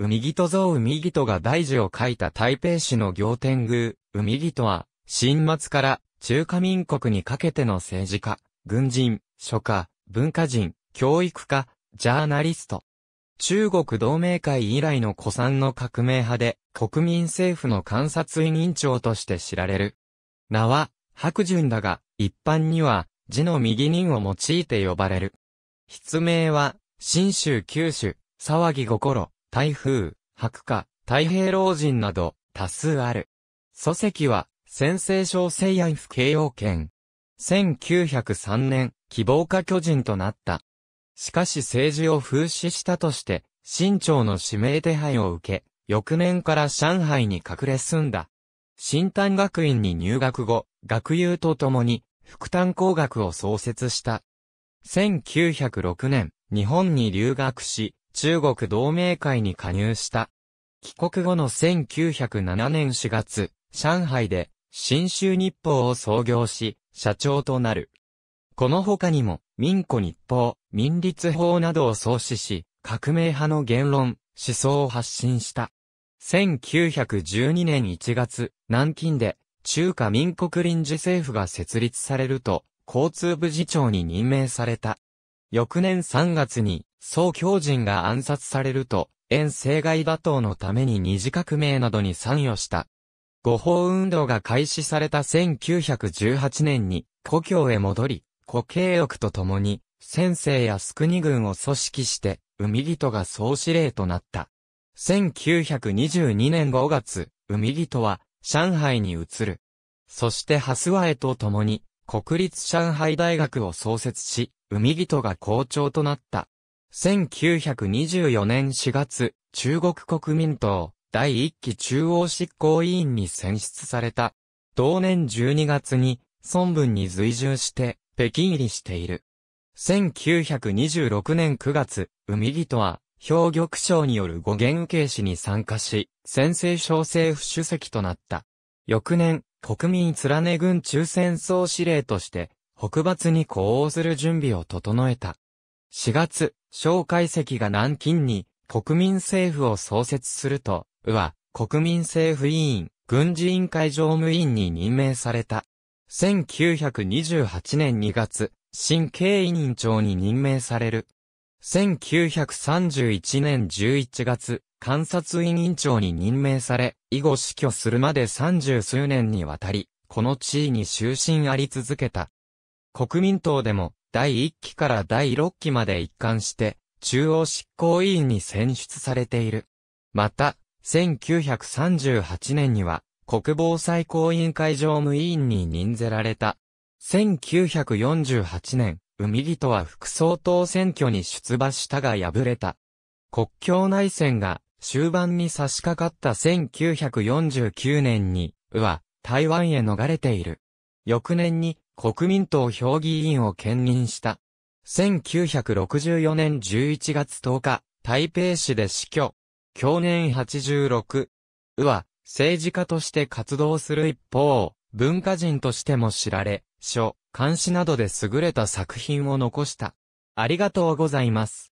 海人像海人が大事を書いた台北市の行天宮、海人は、新末から中華民国にかけての政治家、軍人、書家、文化人、教育家、ジャーナリスト。中国同盟会以来の古参の革命派で、国民政府の観察委員長として知られる。名は、白順だが、一般には、字の右人を用いて呼ばれる。筆名は、新州九州、騒ぎ心、台風、白化、太平老人など、多数ある。礎石は、先制小西安府慶応圏。1903年、希望家巨人となった。しかし政治を風刺したとして、清朝の指名手配を受け、翌年から上海に隠れ住んだ。新丹学院に入学後、学友と共に、副丹工学を創設した。1906年、日本に留学し、中国同盟会に加入した。帰国後の1907年4月、上海で、新州日報を創業し、社長となる。この他にも、民庫日報、民立法などを創始し、革命派の言論、思想を発信した。1912年1月、南京で、中華民国臨時政府が設立されると、交通部次長に任命された。翌年3月に、総教人が暗殺されると、遠征外打倒のために二次革命などに参与した。五法運動が開始された1918年に、故郷へ戻り、故慶翼と共に、先生やスクニ軍を組織して、海人が総司令となった。1922年5月、海人は、上海に移る。そしてハスワエと共に、国立上海大学を創設し、海人が校長となった。1924年4月、中国国民党第一期中央執行委員に選出された。同年12月に、孫文に随従して、北京入りしている。1926年9月、海木とは、氷玉賞による語源受け師に参加し、先制小政府主席となった。翌年、国民連軍中戦争司令として、北伐に呼応する準備を整えた。4月、蒋介石が南京に国民政府を創設すると、うは国民政府委員、軍事委員会常務委員に任命された。1928年2月、新経委員長に任命される。1931年11月、観察委員長に任命され、以後死去するまで30数年にわたり、この地位に終身あり続けた。国民党でも、第1期から第6期まで一貫して、中央執行委員に選出されている。また、1938年には、国防最高委員会常務委員に任ぜられた。1948年、海人は副総統選挙に出馬したが敗れた。国境内戦が終盤に差し掛かった1949年に、うは、台湾へ逃れている。翌年に、国民党評議員を兼任した。1964年11月10日、台北市で死去。去年86。うは、政治家として活動する一方、文化人としても知られ、書、監視などで優れた作品を残した。ありがとうございます。